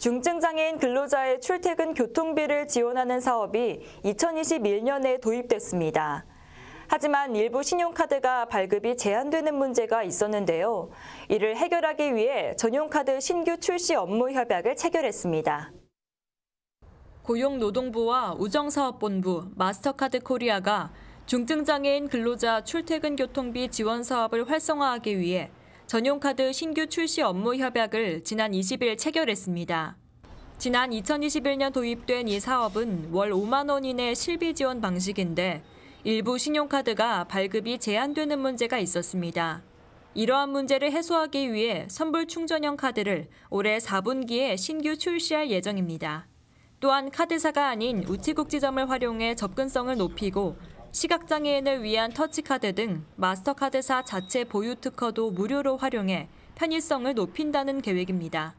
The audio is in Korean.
중증장애인 근로자의 출퇴근 교통비를 지원하는 사업이 2021년에 도입됐습니다. 하지만 일부 신용카드가 발급이 제한되는 문제가 있었는데요. 이를 해결하기 위해 전용카드 신규 출시 업무 협약을 체결했습니다. 고용노동부와 우정사업본부, 마스터카드 코리아가 중증장애인 근로자 출퇴근 교통비 지원 사업을 활성화하기 위해 전용카드 신규 출시 업무 협약을 지난 20일 체결했습니다. 지난 2021년 도입된 이 사업은 월 5만 원 이내 실비 지원 방식인데 일부 신용카드가 발급이 제한되는 문제가 있었습니다. 이러한 문제를 해소하기 위해 선불 충전형 카드를 올해 4분기에 신규 출시할 예정입니다. 또한 카드사가 아닌 우체국지점을 활용해 접근성을 높이고 시각장애인을 위한 터치카드 등 마스터카드사 자체 보유 특허도 무료로 활용해 편의성을 높인다는 계획입니다.